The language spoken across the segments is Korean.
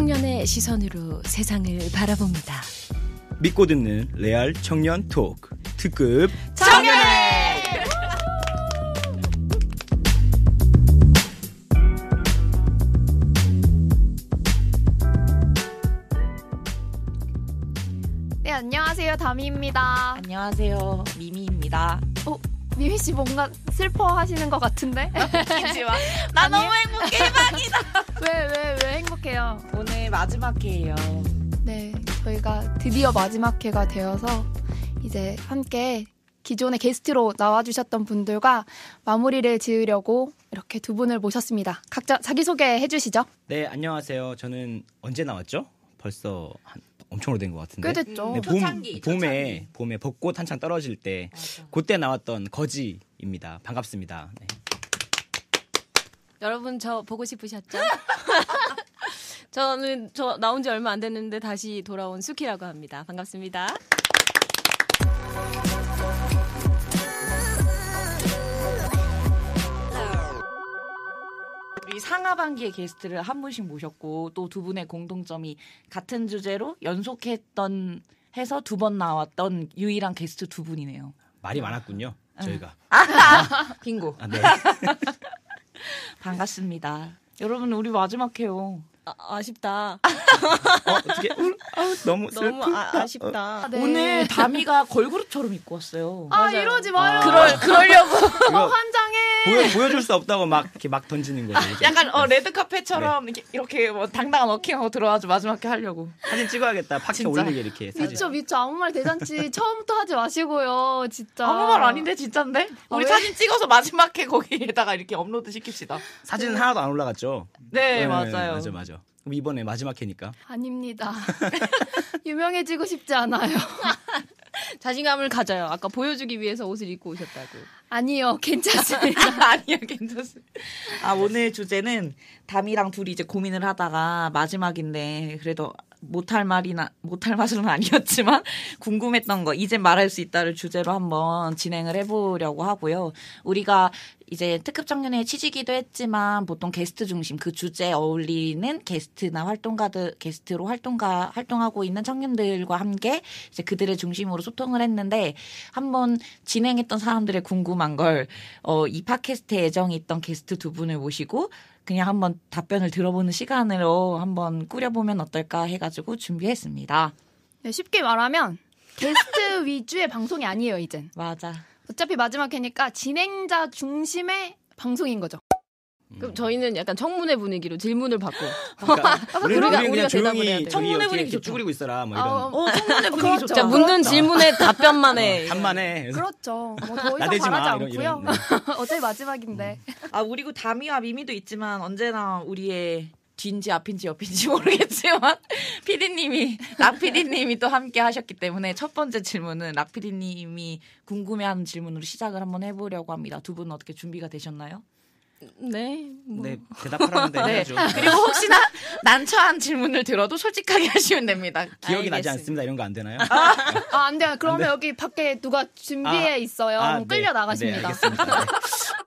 청년의 시선으로 세상을 바라봅니다. 믿고 듣는 레알 청년 토크 특급 청년회 네 안녕하세요 다미입니다 안녕하세요 미미입니다. 어 미미 씨 뭔가 슬퍼하시는 것 같은데? 어? 웃기지 마. 나 아니요? 너무 행복해. 대박이다. 왜, 왜, 왜 행복해요? 오늘 마지막 회예요. 네, 저희가 드디어 마지막 회가 되어서 이제 함께 기존의 게스트로 나와주셨던 분들과 마무리를 지으려고 이렇게 두 분을 모셨습니다. 각자 자기소개 해주시죠. 네, 안녕하세요. 저는 언제 나왔죠? 벌써 한 엄청 오래된 것 같은데. 꽤 됐죠. 봄, 초창기, 봄에 초창기. 봄에 벚꽃 한창 떨어질 때 맞아. 그때 나왔던 거지입니다. 반갑습니다. 네. 여러분 저 보고 싶으셨죠? 저는 저 나온 지 얼마 안 됐는데 다시 돌아온 수키라고 합니다. 반갑습니다. 상하반기에 게스트를 한 분씩 모셨고 또 두 분의 공동점이 같은 주제로 연속했던 해서 두 번 나왔던 유일한 게스트 두 분이네요. 말이 많았군요. 저희가. 빙고. 아, 네. 반갑습니다. 여러분 우리 마지막 해요. 아, 쉽다 어, 어떻게? 아, 너무 슬픈? 너무 아, 쉽다 어. 아, 네. 오늘 다미가 걸그룹처럼 입고 왔어요. 아 맞아요. 이러지 아. 마요. 그럴 그러려고. 아, 환장해. 보여 보여줄 수 없다고 막 이렇게 막 던지는 거죠. 아, 약간 어 레드 카펫처럼 네. 네. 이렇게 뭐 당당한 워킹하고 들어와서 마지막에 하려고 사진 찍어야겠다. 파켓 올리게 이렇게. 미쳐 미쳐 아무 말 대잔치 처음부터 하지 마시고요. 진짜 아무 말 아닌데 진짜인데 우리 아, 사진 찍어서 마지막에 거기에다가 이렇게 업로드 시킵시다. 사진은 하나도 안 올라갔죠. 네, 네 맞아요. 맞아 맞아. 이번에 마지막 회니까. 아닙니다. 유명해지고 싶지 않아요. 자신감을 가져요. 아까 보여주기 위해서 옷을 입고 오셨다고. 아니요, 괜찮습니다. 아니요, 괜찮습니다. 아, 오늘 주제는 담이랑 둘이 이제 고민을 하다가 마지막인데, 그래도 못할 말이나, 못할 말은 아니었지만, 궁금했던 거, 이제 말할 수 있다를 주제로 한번 진행을 해보려고 하고요. 우리가 이제 특급 청년회 취지기도 했지만 보통 게스트 중심 그 주제에 어울리는 게스트나 활동가들 게스트로 활동가 활동하고 있는 청년들과 함께 이제 그들의 중심으로 소통을 했는데 한번 진행했던 사람들의 궁금한 걸어이 팟캐스트 애정이 있던 게스트 두 분을 모시고 그냥 한번 답변을 들어보는 시간으로 한번 꾸려보면 어떨까 해가지고 준비했습니다. 네, 쉽게 말하면 게스트 위주의 방송이 아니에요, 이젠. 맞아. 어차피 마지막 회니까 진행자 중심의 방송인 거죠. 음. 그럼 저희는 약간 청문회 분위기로 질문을 받고 그러니까 우리, 우리가 우리가, 우리가 대답을 해야 돼. 청문회 분위기 좋죠. 쭈그리고 있어라 뭐 이런. 아, 어, 청문회 분위기 좋죠. 자, 묻는 그렇죠. 질문에 답변만 해. 어, 답만 해. 그렇죠. 뭐 더 이상 바라지 마, 않고요. 이런, 이런, 네. 어차피 마지막인데. 음. 아, 우리고 담이와 미미도 있지만 언제나 우리의 뒤인지 앞인지 옆인지 모르겠지만 피디님이 락 피디님이 또 함께 하셨기 때문에 첫 번째 질문은 락 피디님이 궁금해하는 질문으로 시작을 한번 해보려고 합니다. 두 분은 어떻게 준비가 되셨나요? 네. 뭐. 네 대답하라는데 네. 해야죠. 그리고 혹시나 난처한 질문을 들어도 솔직하게 하시면 됩니다. 기억이 알겠습니다. 나지 않습니다. 이런 거 안 되나요? 아, 아, 안 돼요. 그러면 안 돼. 여기 밖에 누가 준비해 아, 있어요. 아, 끌려 네. 네 나가십니다. 네,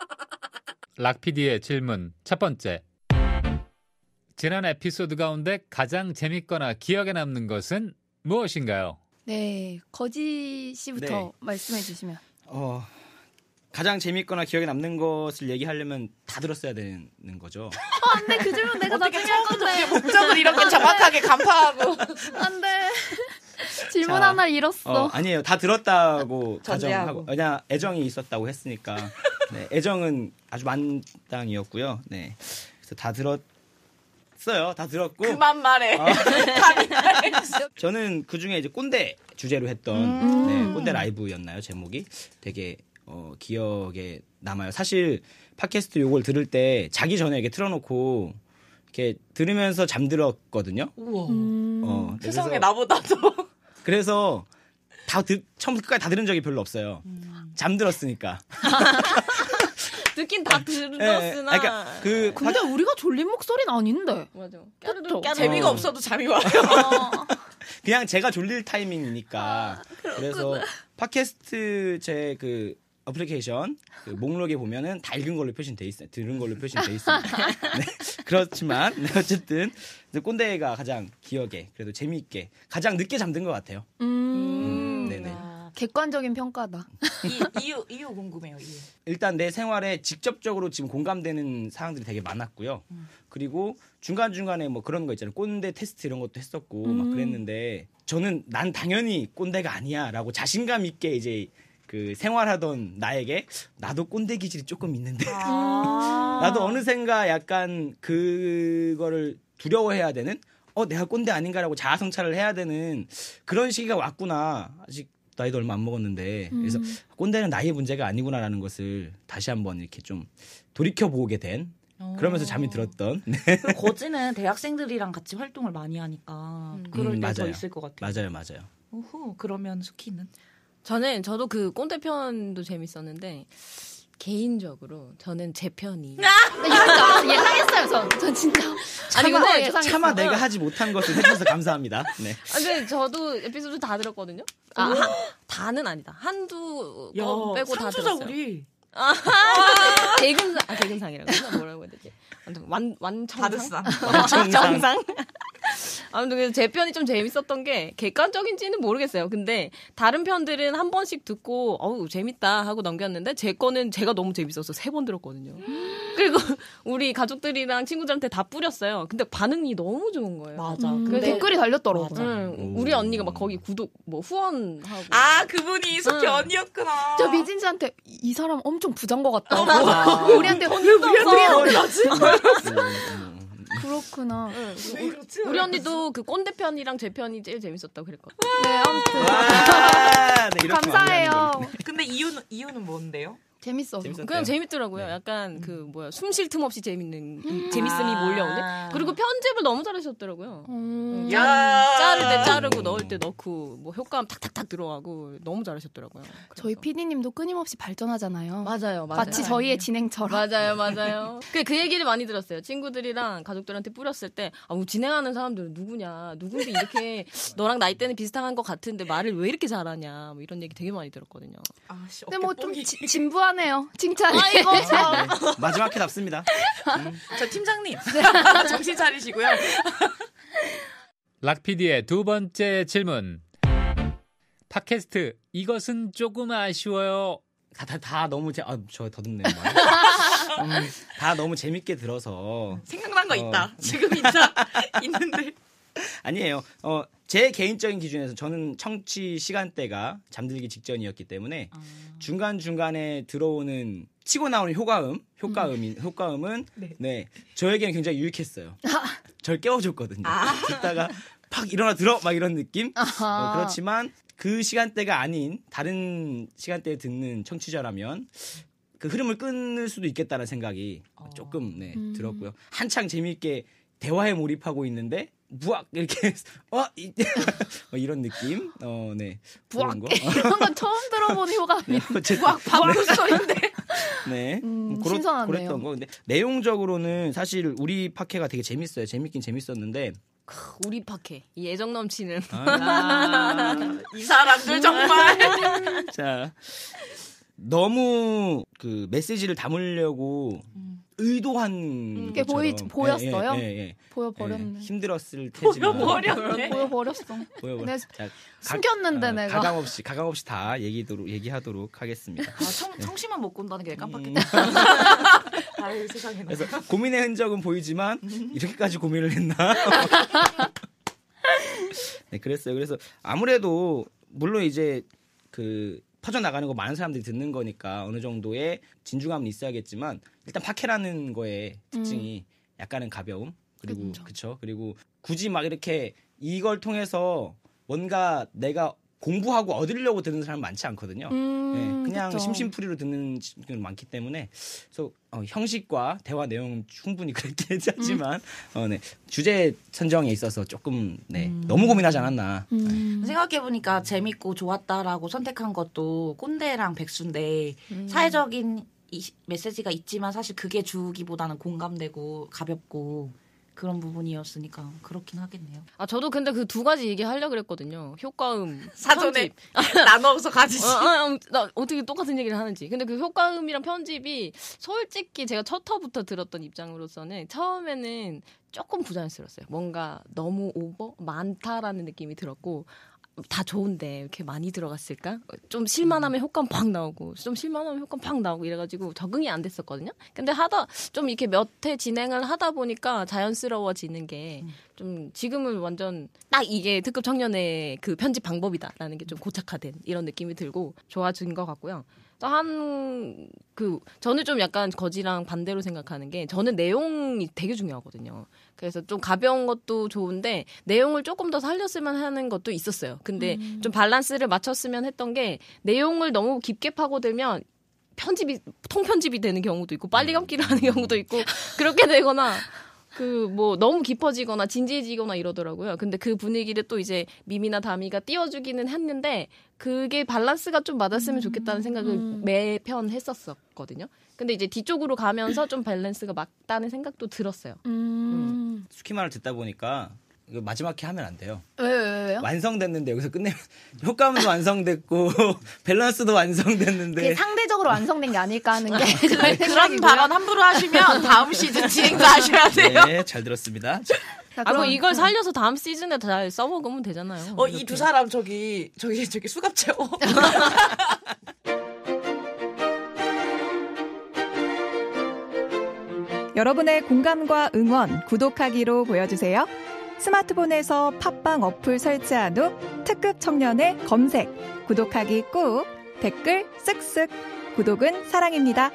락피디의 질문 첫 번째. 지난 에피소드 가운데 가장 재밌거나 기억에 남는 것은 무엇인가요? 네, 거지 씨부터 네. 말씀해 주시면. 어, 가장 재밌거나 기억에 남는 것을 얘기하려면 다 들었어야 되는 거죠. 어, 안 돼. 그 질문 내가 나중에 할 건데. 목적을 이렇게 정확하게 간파하고. 안 돼. 질문 하나 잃었어. 어, 아니에요. 다 들었다고 가정하고. 그냥 애정이 있었다고 했으니까. 네, 애정은 아주 만땅이었고요. 네. 그래서 다 들었 들었어요. 다 들었고. 그만 말해. 아. 저는 그 중에 이제 꼰대 주제로 했던 음. 네, 꼰대 라이브였나요 제목이 되게 어, 기억에 남아요. 사실 팟캐스트 요걸 들을 때 자기 전에 이렇게 틀어놓고 이렇게 들으면서 잠들었거든요. 우와. 음. 어, 네, 세상에 나보다도. 그래서 다 들, 처음부터 끝까지 다 들은 적이 별로 없어요. 음. 잠들었으니까. 듣긴 다 네. 들었으나. 아, 그러니까 그 네. 근데 다, 우리가 졸린 목소리는 아닌데. 맞아. 깨르르, 깨르르. 재미가 어. 없어도 잠이 와요. 어. 그냥 제가 졸릴 타이밍이니까. 아, 그래서 팟캐스트 제그 어플리케이션 그 목록에 보면은 다 읽은 걸로 표시돼 있어요. 들은 걸로 표시돼 있습니다. 네, 그렇지만 네, 어쨌든 꼰대가 가장 기억에 그래도 재미있게 가장 늦게 잠든 것 같아요. 음, 음 네네. 와. 아. 객관적인 평가다. 이, 이유 이유 궁금해요. 이유. 일단 내 생활에 직접적으로 지금 공감되는 사항들이 되게 많았고요. 음. 그리고 중간 중간에 뭐 그런 거 있잖아요. 꼰대 테스트 이런 것도 했었고 음. 막 그랬는데 저는 난 당연히 꼰대가 아니야라고 자신감 있게 이제 그 생활하던 나에게 나도 꼰대 기질이 조금 있는데 아~ 나도 어느샌가 약간 그거를 두려워해야 되는 어 내가 꼰대 아닌가라고 자아성찰을 해야 되는 그런 시기가 왔구나 아직 나이도 얼마 안 먹었는데 음. 그래서 꼰대는 나이의 문제가 아니구나라는 것을 다시 한번 이렇게 좀 돌이켜 보게 된 그러면서 잠이 어. 들었던. 고 거지는 대학생들이랑 같이 활동을 많이 하니까 음. 그럴 음, 때더 있을 것 같아요. 맞아요, 맞아요. 오호, 그러면 수키는? 저는 저도 그 꼰대 편도 재밌었는데 개인적으로 저는 제 편이 아! 네, 예상했어요. 전, 전 진짜 아니 근데 예상했어요. 차마 내가 하지 못한 것을 해주셔서 감사합니다. 네. 아, 근데 저도 에피소드 다 들었거든요. 아, 한, 아. 뭐? 다는 아니다. 한두 야, 빼고 다 들었어요. 우리. 아. 대근상, 아, 대근상이라고 뭐라고 해야 되지? 완, 완청상? 완청상. 아무튼 그래서 제 편이 좀 재밌었던 게 객관적인지는 모르겠어요. 근데 다른 편들은 한 번씩 듣고 어우 재밌다 하고 넘겼는데 제 거는 제가 너무 재밌어서 세 번 들었거든요. 그리고 우리 가족들이랑 친구들한테 다 뿌렸어요. 근데 반응이 너무 좋은 거예요. 맞아. 음. 근데 댓글이 달렸더라고. 응, 우리 언니가 막 거기 구독 뭐 후원하고. 아 그분이 이석희 응. 언니였구나. 저 미진 씨한테 이, 사람 엄청 부자인 것 같다. 어, 우리한테 혼도 없어. 우리한테 그렇구나. 응. 네, 네, 네, 우리 언니도 그 꼰대 편이랑 제 편이 제일 재밌었다고 그랬거든. 네, 아무튼. 네, 감사해요. 근데 이유는 이유는 뭔데요? 재밌어. 재밌었대 그냥 재밌더라고요. 네. 약간 그 음. 뭐야 숨 쉴 틈 없이 재밌는 음. 아. 재밌음이 아~ 몰려오는. 그리고 편집을 너무 잘하셨더라고요. 음. 자를 때 자르고 음. 넣을 때 넣고 뭐 효과음 탁탁탁 들어가고 너무 잘하셨더라고요. 그래서. 저희 PD님도 끊임없이 발전하잖아요. 맞아요, 맞아요. 마치 저희의 진행처럼. 맞아요, 맞아요. 그, 그 얘기를 많이 들었어요. 친구들이랑 가족들한테 뿌렸을 때 아, 뭐 진행하는 사람들은 누구냐, 누군데 이렇게 너랑 나이 때는 비슷한 것 같은데 말을 왜 이렇게 잘하냐, 뭐 이런 얘기 되게 많이 들었거든요. 아, 씨, 근데 뭐 좀 진부한 칭찬해요. 칭찬. 아이고 참. 네. 마지막에 답습니다. 음. 음. 저 팀장님 네. 정신 차리시고요. 락피디의 두 번째 질문. 팟캐스트 이것은 조금 아쉬워요. 다, 다 너무 제, 아, 저 더듬네. 음, 다 너무 재밌게 들어서 생각난 거 어, 있다. 지금 있다. 있는데 아니에요. 어제 개인적인 기준에서 저는 청취 시간대가 잠들기 직전이었기 때문에 아. 중간 중간에 들어오는 치고 나오는 효과음, 효과음이 음. 효과음은 네. 네. 저에게는 굉장히 유익했어요. 절 아. 깨워줬거든요. 아. 듣다가 팍 일어나 들어 막 이런 느낌. 어, 그렇지만 그 시간대가 아닌 다른 시간대에 듣는 청취자라면 그 흐름을 끊을 수도 있겠다는 생각이 어. 조금 네, 음. 들었고요. 한창 재미있게 대화에 몰입하고 있는데 부악 이렇게 어 뭐 이런 느낌 어네 부악 거. 이런 건 처음 들어보는 효과음이 네, 부악 박수 소리인데 네 음, 그 신선하네요. 그랬던 거 근데 내용적으로는 사실 우리 파케가 되게 재밌어요 재밌긴 재밌었는데 우리 파케 예정 넘치는 아~ 이 사람들 음. 정말 자 너무 그 메시지를 담으려고 음. 의도한 음. 게 보이 보였어요. 예, 예, 예, 예. 보여 버렸네. 예, 예. 힘들었을 테지만 보여 버렸네. 보여 버렸어. 보여 버렸. 네, 숨겼는데 어, 내가 가감 없이 가감 없이 다 얘기도록 얘기하도록 하겠습니다. 청, 아, 청심만 네. 못 꾼다는 게 깜빡했다. 음. 아유 세상에. 그래서 고민의 흔적은 보이지만 음. 이렇게까지 고민을 했나? 네, 그랬어요. 그래서 아무래도 물론 이제 그 퍼져나가는 거 많은 사람들이 듣는 거니까 어느 정도의 진중함은 있어야겠지만 일단 파케라는 거에 특징이 음. 약간은 가벼움 그리고 그쵸. 그렇죠. 그쵸 그리고 굳이 막 이렇게 이걸 통해서 뭔가 내가 공부하고 얻으려고 듣는 사람 많지 않거든요. 음, 네, 그냥 그쵸. 심심풀이로 듣는 분 많기 때문에 그래서 어, 형식과 대화 내용은 충분히 그렇게 하지만 음. 어, 네. 주제 선정에 있어서 조금 네, 음. 너무 고민하지 않았나 음. 네. 생각해 보니까 재밌고 좋았다라고 선택한 것도 꼰대랑 백수인데 음. 사회적인 이 메시지가 있지만 사실 그게 주기보다는 공감되고 가볍고 그런 부분이었으니까 그렇긴 하겠네요. 아 저도 근데 그 두 가지 얘기하려 그랬거든요. 효과음 사전에 나눠서 어, 어, 어, 가지지. 어, 어, 나 어떻게 똑같은 얘기를 하는지. 근데 그 효과음이랑 편집이 솔직히 제가 첫 터부터 들었던 입장으로서는 처음에는 조금 부자연스러웠어요. 뭔가 너무 오버 많다라는 느낌이 들었고 다 좋은데 이렇게 많이 들어갔을까? 좀 실만하면 음. 효과는 팍 나오고 좀 실만하면 효과는 팍 나오고 이래가지고 적응이 안 됐었거든요. 근데 하다 좀 이렇게 몇 회 진행을 하다 보니까 자연스러워지는 게좀 음. 지금은 완전 딱 이게 특급 청년의 그 편집 방법이다라는 게 좀 고착화된 이런 느낌이 들고 좋아진 것 같고요. 한그 저는 좀 약간 거지랑 반대로 생각하는 게 저는 내용이 되게 중요하거든요. 그래서 좀 가벼운 것도 좋은데 내용을 조금 더 살렸으면 하는 것도 있었어요. 근데 음. 좀 밸런스를 맞췄으면 했던 게 내용을 너무 깊게 파고들면 편집이 통편집이 되는 경우도 있고 빨리 감기를 음. 하는 경우도 있고 그렇게 되거나 그뭐 너무 깊어지거나 진지해지거나 이러더라고요. 근데 그 분위기를 또 이제 미미나 다미가 띄워주기는 했는데 그게 밸런스가 좀 맞았으면 음. 좋겠다는 생각을 음. 매편 했었었거든요. 근데 이제 뒤쪽으로 가면서 좀 밸런스가 맞다는 생각도 들었어요. 음. 음. 스키마를 듣다 보니까 마지막에 하면 안 돼요. 왜, 왜, 왜요? 완성됐는데 여기서 끝내면 효과음도 완성됐고 밸런스도 완성됐는데 상대적으로 완성된 게 아닐까 하는 게 그런 발언 함부로 하시면 다음 시즌 네. 진행도 하셔야 돼요. 네, 잘 들었습니다. 자, 아, 뭐 이걸 음. 살려서 다음 시즌에 잘 써먹으면 되잖아요. 어, 이 두 사람 저기 저기 저기 수갑 채워. 여러분의 공감과 응원 구독하기로 보여주세요. 스마트폰에서 팟빵 어플 설치한 후 특급 청년의 검색, 구독하기 꾹, 댓글 쓱쓱, 구독은 사랑입니다.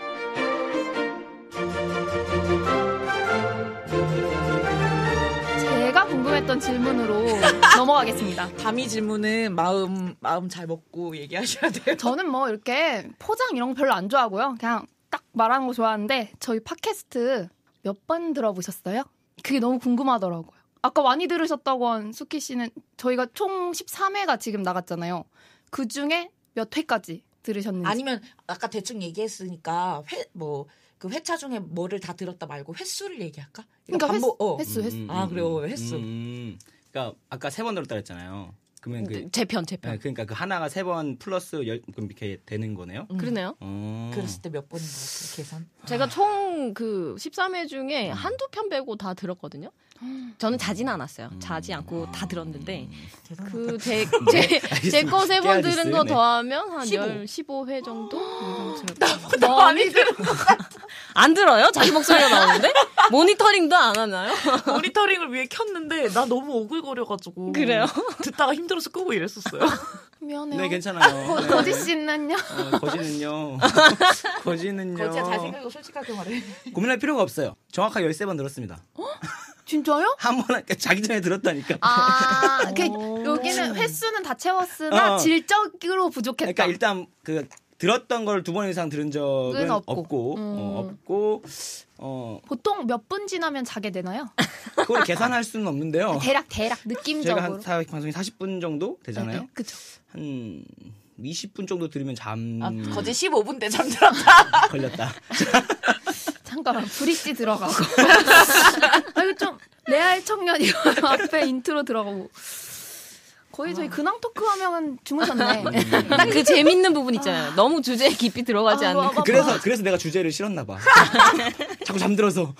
제가 궁금했던 질문으로 넘어가겠습니다. 담이 질문은 마음 마음 잘 먹고 얘기하셔야 돼요. 저는 뭐 이렇게 포장 이런 거 별로 안 좋아하고요. 그냥 딱 말하는 거 좋아하는데 저희 팟캐스트 몇 번 들어보셨어요? 그게 너무 궁금하더라고요. 아까 많이 들으셨다고 한 수키 씨는 저희가 총 13회가 지금 나갔잖아요. 그 중에 몇 회까지 들으셨는지 아니면 아까 대충 얘기했으니까 회 뭐 그 회차 중에 뭐를 다 들었다 말고 횟수를 얘기할까? 그러니까, 반복, 횟수, 어. 횟수, 횟수. 아 그래요 어, 횟수. 음, 음, 그러니까 아까 세번 들었다 그랬잖아요. 그러면 그 재편 네, 재편. 네, 그러니까 그 하나가 세 번 플러스 열 이렇게 되는 거네요. 음. 그러네요. 어. 그랬을 때 몇 번인 것 같아요 계산? 제가 총 그 13회 중에 한두 편 빼고 다 들었거든요. 저는 자진 않았어요. 자지 않고 다 들었는데 음, 그 제제 거 세 번 들은 거 네. 더하면 한1 15회 정도 아, 나보다 많이 들은 것같안 들어요? 자기 목소리가 나오는데? 모니터링도 안 하나요? 모니터링을 위해 켰는데 나 너무 오글거려가지고 그래요? 듣다가 힘들어서 끄고 이랬었어요. 미안해요. 네 괜찮아요. 거, 네. 거지 씨는요? 어, 거지는요. 거지는요. 거지야 잘생기고 솔직하게 말해. 고민할 필요가 없어요. 정확하게 13번 들었습니다. 어? 진짜요? 한번 자기 전에 들었다니까. 아, 그 여기는 횟수는 다 채웠으나 어. 질적으로 부족했다. 그러니까 일단 그 들었던 걸 두 번 이상 들은 적은 없고, 없고, 어, 음. 어, 없고 어. 보통 몇 분 지나면 자게 되나요? 그걸 계산할 수는 없는데요. 대략 대략 느낌적으로. 제가 한 방송이 40분 정도 되잖아요. 네, 그죠한 20분 정도 들으면 잠. 아, 거진 15분 때 잠들었다. 걸렸다. 잠깐만 브릿지 들어가고 아 이거 좀 레알 청년 이거 앞에 인트로 들어가고 거의 저희 아. 근황 토크 하면 주무셨네. 아, 네. 딱 그 재밌는 부분 있잖아요. 아. 너무 주제에 깊이 들어가지 아, 뭐, 않는. 그, 그래서 그래서 내가 주제를 싫었나 봐. 자꾸 잠들어서.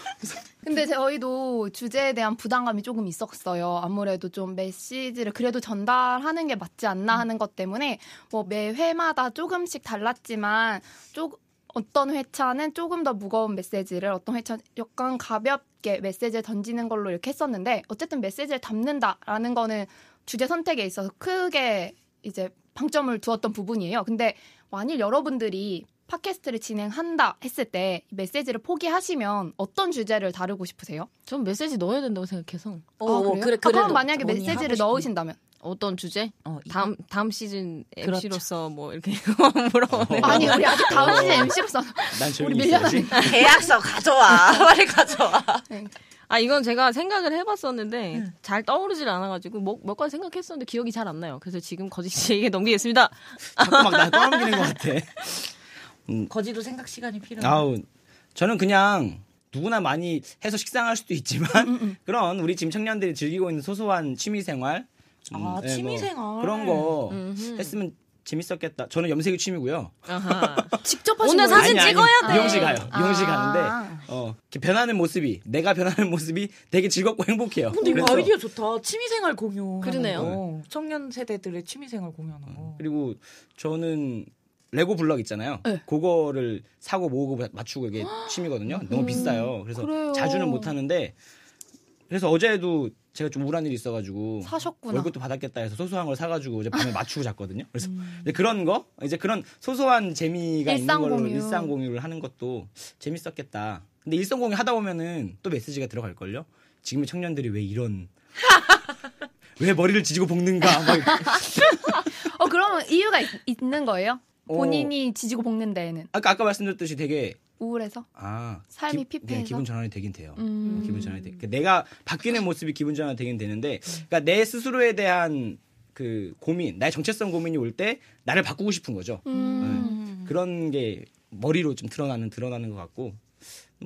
근데 저희도 주제에 대한 부담감이 조금 있었어요. 아무래도 좀 메시지를 그래도 전달하는 게 맞지 않나 하는 것 때문에 뭐 매 회마다 조금씩 달랐지만 조금 어떤 회차는 조금 더 무거운 메시지를 어떤 회차는 약간 가볍게 메시지를 던지는 걸로 이렇게 했었는데 어쨌든 메시지를 담는다라는 거는 주제 선택에 있어서 크게 이제 방점을 두었던 부분이에요. 근데 만일 여러분들이 팟캐스트를 진행한다 했을 때 메시지를 포기하시면 어떤 주제를 다루고 싶으세요? 전 메시지 넣어야 된다고 생각해서. 어, 아, 어, 그래 그래, 그 그럼 만약에 메시지를 넣으신다면? 어떤 주제? 어, 다음 다음 시즌 그렇죠. MC로서 뭐 이렇게 물어보는 아니 우리 아직 다음 시즌 어. MC로서 우리 밀려나는 계약서 가져와 빨리 가져와. 네. 아 이건 제가 생각을 해봤었는데 응. 잘 떠오르질 않아가지고 뭐, 몇 가지 생각했었는데 기억이 잘 안 나요. 그래서 지금 거짓 씨에게 넘기겠습니다. 자꾸 막날 떠넘기는 것 같아. 음. 거지도 생각 시간이 필요해. 아우 저는 그냥 누구나 많이 해서 식상할 수도 있지만 음, 음, 음. 그런 우리 지금 청년들이 즐기고 있는 소소한 취미 생활 아 네, 취미생활 뭐 그런 거 음흠. 했으면 재밌었겠다. 저는 염색이 취미고요. 직접 하신 오늘 사진 아니, 찍어야 돼. 미용실 가요. 미용실 아. 가는데 어, 변하는 모습이 내가 변하는 모습이 되게 즐겁고 행복해요. 근데 이거 아이디어 좋다. 취미생활 공유. 그러네요. 어. 청년 세대들의 취미생활 공유하는 거. 음, 그리고 저는 레고 블럭 있잖아요. 네. 그거를 사고 모으고 맞추고 이게 취미거든요. 너무 음, 비싸요. 그래서 자주는 못 하는데 그래서 어제도 제가 좀 우울한 일이 있어가지고 사셨구나. 월급도 받았겠다 해서 소소한 걸 사가지고 이제 밤에 맞추고 잤거든요. 그래서 음. 이제 그런 거 이제 그런 소소한 재미가 일상 있는 걸로 공유. 일상 공유를 하는 것도 재밌었겠다. 근데 일상 공유 하다 보면은 또 메시지가 들어갈 걸요. 지금의 청년들이 왜 이런 왜 머리를 지지고 볶는가 막. 어 그러면 이유가 있, 는 거예요? 어. 본인이 어. 지지고 볶는 데에는 아까 아까 말씀드렸듯이 되게 우울해서 아, 삶이 기, 네, 피폐해서 네, 기분 전환이 되긴 돼요. 음. 기분 전환이 돼. 그러니까 내가 바뀌는 모습이 기분 전환이 되긴 되는데, 네. 그러니까 내 스스로에 대한 그 고민, 나의 정체성 고민이 올 때 나를 바꾸고 싶은 거죠. 음. 네. 그런 게 머리로 좀 드러나는 드러나는 것 같고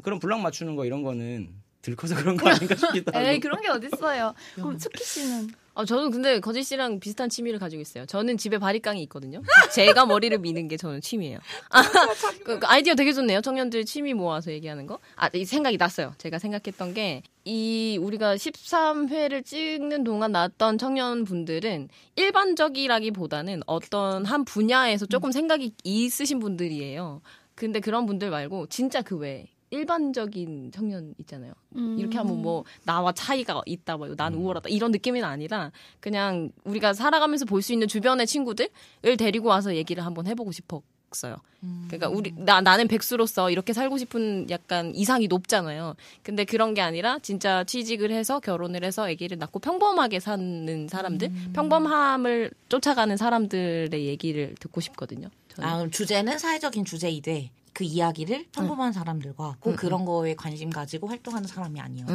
그런 블럭 맞추는 거 이런 거는 들커서 그런 거 아닌가 싶기도 하고. 에이 그런 게 어딨어요. 그럼 스키 씨는 어, 저는 근데 거짓 씨랑 비슷한 취미를 가지고 있어요. 저는 집에 바리깡이 있거든요. 제가 머리를 미는 게 저는 취미예요. 아, 그, 그 아이디어 되게 좋네요. 청년들 취미 모아서 얘기하는 거. 아, 이 생각이 났어요. 제가 생각했던 게 이 우리가 13회를 찍는 동안 나왔던 청년분들은 일반적이라기보다는 어떤 한 분야에서 조금 음. 생각이 있으신 분들이에요. 근데 그런 분들 말고 진짜 그 외에 일반적인 청년 있잖아요. 음. 이렇게 하면 뭐 나와 차이가 있다, 뭐난 음. 우월하다 이런 느낌은 아니라 그냥 우리가 살아가면서 볼 수 있는 주변의 친구들을 데리고 와서 얘기를 한번 해보고 싶었어요. 음. 그러니까 우리 나 나는 백수로서 이렇게 살고 싶은 약간 이상이 높잖아요. 근데 그런 게 아니라 진짜 취직을 해서 결혼을 해서 아기를 낳고 평범하게 사는 사람들, 음. 평범함을 쫓아가는 사람들의 얘기를 듣고 싶거든요. 저는. 아, 그럼 주제는 사회적인 주제이 돼. 그 이야기를 평범한 사람들과 꼭 그런 거에 관심 가지고 활동하는 사람이 아니어도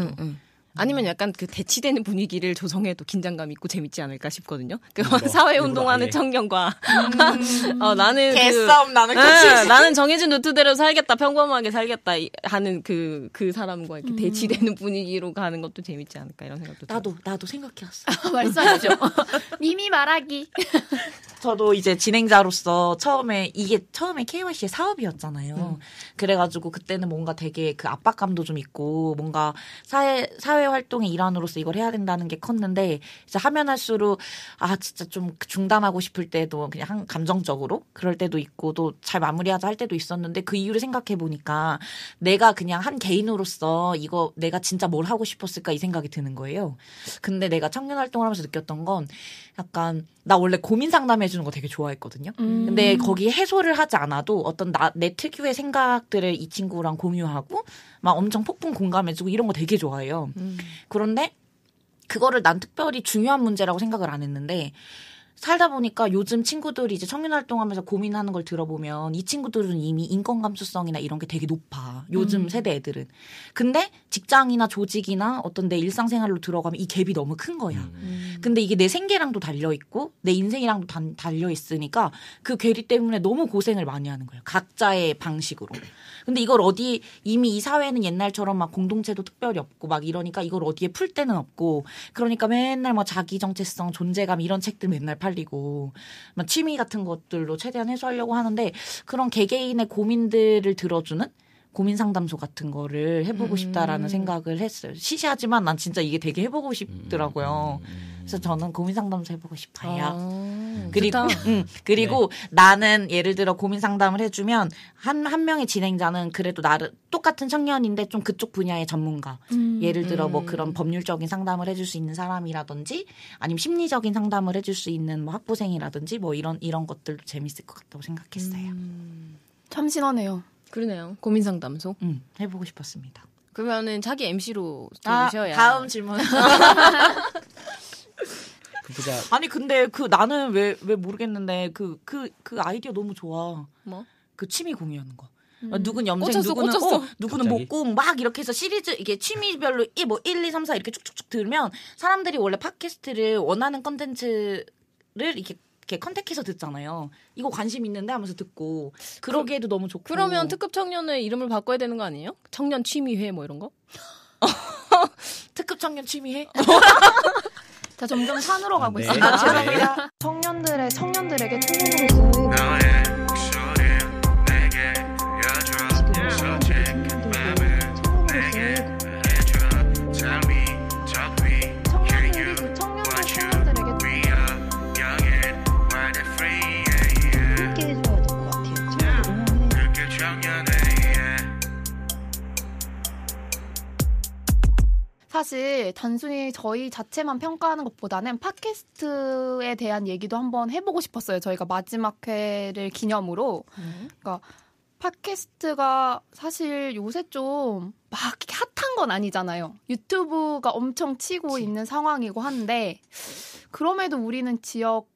아니면 약간 그 대치되는 분위기를 조성해도 긴장감 있고 재밌지 않을까 싶거든요. 그 음, 뭐, 사회 운동하는 청년과 음. 어, 나는 개싸움 그, 나는 네, 나는 정해진 루트대로 살겠다 평범하게 살겠다 하는 그그 그 사람과 이렇게 음. 대치되는 분위기로 가는 것도 재밌지 않을까 이런 생각도 나도 들어요. 나도 생각해왔어. 아, 말씀하죠. 이미 말하기. 저도 이제 진행자로서 처음에 이게 처음에 KYC의 사업이었잖아요. 음. 그래가지고 그때는 뭔가 되게 그 압박감도 좀 있고 뭔가 사회 사회 활동의 일환으로서 이걸 해야 된다는 게 컸는데 이제 하면 할수록 아 진짜 좀 중단하고 싶을 때도 그냥 감정적으로 그럴 때도 있고 또 잘 마무리하자 할 때도 있었는데 그 이유를 생각해 보니까 내가 그냥 한 개인으로서 이거 내가 진짜 뭘 하고 싶었을까 이 생각이 드는 거예요. 근데 내가 청년 활동을 하면서 느꼈던 건 약간 나 원래 고민 상담해 주는 거 되게 좋아했거든요. 음. 근데 거기 해소를 하지 않아도 어떤 나, 내 특유의 생각들을 이 친구랑 공유하고 막 엄청 폭풍 공감해주고 이런 거 되게 좋아해요. 음. 그런데 그거를 난 특별히 중요한 문제라고 생각을 안 했는데 살다 보니까 요즘 친구들이 이제 청년 활동하면서 고민하는 걸 들어보면 이 친구들은 이미 인권 감수성이나 이런 게 되게 높아. 요즘 음. 세대 애들은. 근데 직장이나 조직이나 어떤 내 일상생활로 들어가면 이 갭이 너무 큰 거야. 음. 음. 근데 이게 내 생계랑도 달려 있고 내 인생이랑도 단, 달려 있으니까 그 괴리 때문에 너무 고생을 많이 하는 거예요. 각자의 방식으로. 근데 이걸 어디 이미 이 사회는 옛날처럼 막 공동체도 특별히 없고 막 이러니까 이걸 어디에 풀때는 없고 그러니까 맨날 뭐 자기 정체성, 존재감 이런 책들 맨날 팔 팔리고 취미 같은 것들로 최대한 해소하려고 하는데 그런 개개인의 고민들을 들어주는 고민 상담소 같은 거를 해보고 음. 싶다라는 생각을 했어요. 시시하지만 난 진짜 이게 되게 해보고 싶더라고요. 음, 음, 그래서 저는 고민 상담소 해보고 싶어요. 아, 그리고 음, 네. 그리고 네. 나는 예를 들어 고민 상담을 해주면 한 한 명의 진행자는 그래도 나를 똑같은 청년인데 좀 그쪽 분야의 전문가. 음. 예를 들어 뭐 그런 법률적인 상담을 해줄 수 있는 사람이라든지 아니면 심리적인 상담을 해줄 수 있는 뭐 학부생이라든지 뭐 이런 이런 것들도 재밌을 것 같다고 생각했어요. 참 신하네요. 그러네요. 고민 상담소. 음, 해보고 싶었습니다. 그러면은 자기 MC로 들으셔야. 아, 다음 질문. 보자. 그 아니 근데 그 나는 왜 왜 모르겠는데 그그그 그, 그 아이디어 너무 좋아. 뭐? 그 취미 공유하는 거. 음. 아, 누군 염색 누구는 꽂혔어. 어, 누구는 목공 막 이렇게 해서 시리즈 이게 취미별로 이뭐 1, 2, 3, 4 이렇게 쭉쭉쭉 들면 사람들이 원래 팟캐스트를 원하는 컨텐츠를 이렇게 이렇게 컨택해서 듣잖아요. 이거 관심 있는데 하면서 듣고 그러기에도 너무 좋고. 그러면 특급 청년의 이름을 바꿔야 되는 거 아니에요? 청년 취미회 뭐 이런 거? 특급 청년 취미회? 어. 자 점점 산으로 가고 네. 있습니다. 죄송합니다. 아, 네. 청년들의 청년들에게 청년들서 아, 네. 사실 단순히 저희 자체만 평가하는 것보다는 팟캐스트에 대한 얘기도 한번 해보고 싶었어요. 저희가 마지막 회를 기념으로. 음. 그러니까 팟캐스트가 사실 요새 좀 막 핫한 건 아니잖아요. 유튜브가 엄청 치고 그치. 있는 상황이고 한데 그럼에도 우리는 지역